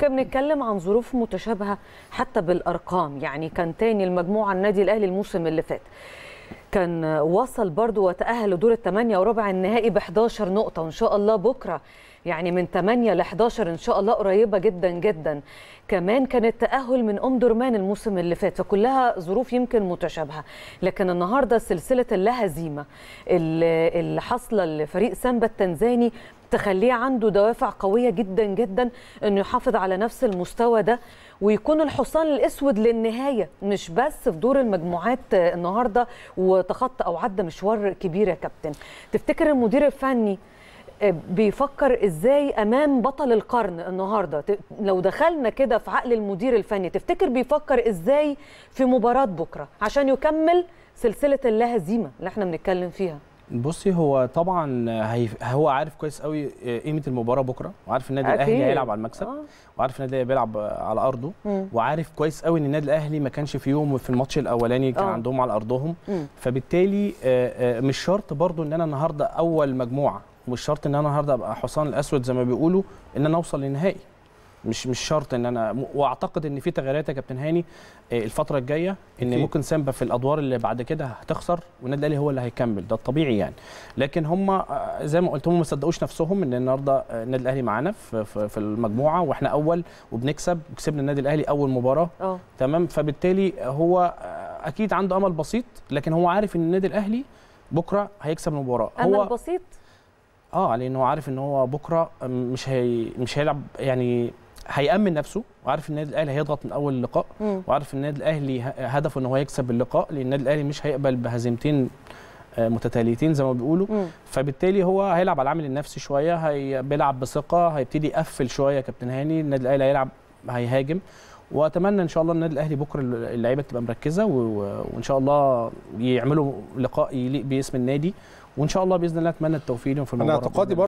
كان بنتكلم عن ظروف متشابهه حتى بالارقام يعني كان تاني المجموعه النادي الاهلي الموسم اللي فات كان وصل برضو وتأهل لدور الثمانية وربع النهائي ب 11 نقطة وإن شاء الله بكرة يعني من 8 ل 11 إن شاء الله قريبة جدا جدا كمان كان التأهل من أم درمان الموسم اللي فات فكلها ظروف يمكن متشابهة لكن النهاردة سلسلة اللا هزيمة اللي حاصلة لفريق سامبا التنزاني تخليه عنده دوافع قوية جدا جدا انه يحافظ على نفس المستوى ده ويكون الحصان الاسود للنهاية مش بس في دور المجموعات النهارده و وتخطى او عدى مشوار كبير يا كابتن تفتكر المدير الفني آه، بيفكر ازاي امام بطل القرن النهارده لو دخلنا كده في عقل المدير الفني تفتكر بيفكر ازاي في مباراه بكره عشان يكمل سلسله اللا هزيمه اللي احنا بنتكلم فيها بصي هو طبعا هو عارف كويس قوي آه، قيمه المباراه بكره وعارف النادي الاهلي هيلعب على المكسب آه. وعارف النادي الاهلي بيلعب على ارضه مم. وعارف كويس قوي ان النادي الاهلي ما كانش في يوم في الماتش الاولاني كان أوه. عندهم على ارضهم مم. فبالتالي آه، مش شرط برضو ان انا النهارده اول مجموعه مش شرط ان انا النهارده ابقى حصان الاسود زي ما بيقولوا ان انا اوصل للنهائي مش مش شرط ان انا واعتقد ان في تغييرات يا كابتن هاني آه، الفتره الجايه ان ممكن سامبا في الادوار اللي بعد كده هتخسر والنادي الاهلي هو اللي هيكمل ده الطبيعي يعني لكن هم آه، زي ما قلت هم ما صدقوش نفسهم ان النهارده آه، النادي الاهلي معانا في, المجموعه واحنا اول وبنكسب وكسبنا النادي الاهلي اول مباراه أوه. تمام فبالتالي هو اكيد عنده امل بسيط لكن هو عارف ان النادي الاهلي بكره هيكسب المباراه امل هو بسيط اه لانه هو عارف ان هو بكره مش هي مش هيلعب يعني هيأمن نفسه وعارف النادي الاهلي هيضغط من اول اللقاء وعارف النادي الاهلي هدفه ان هو يكسب اللقاء لان النادي الاهلي مش هيقبل بهزيمتين آه، متتاليتين زي ما بيقولوا مم. فبالتالي هو هيلعب على العامل النفسي شويه هي بيلعب بثقه هيبتدي يقفل شويه كابتن هاني النادي الاهلي هيلعب هيهاجم واتمنى ان شاء الله النادي الاهلي بكره اللعيبه تبقى مركزه وان شاء الله يعملوا لقاء يليق باسم النادي وان شاء الله باذن الله اتمنى التوفيق لهم في المباراه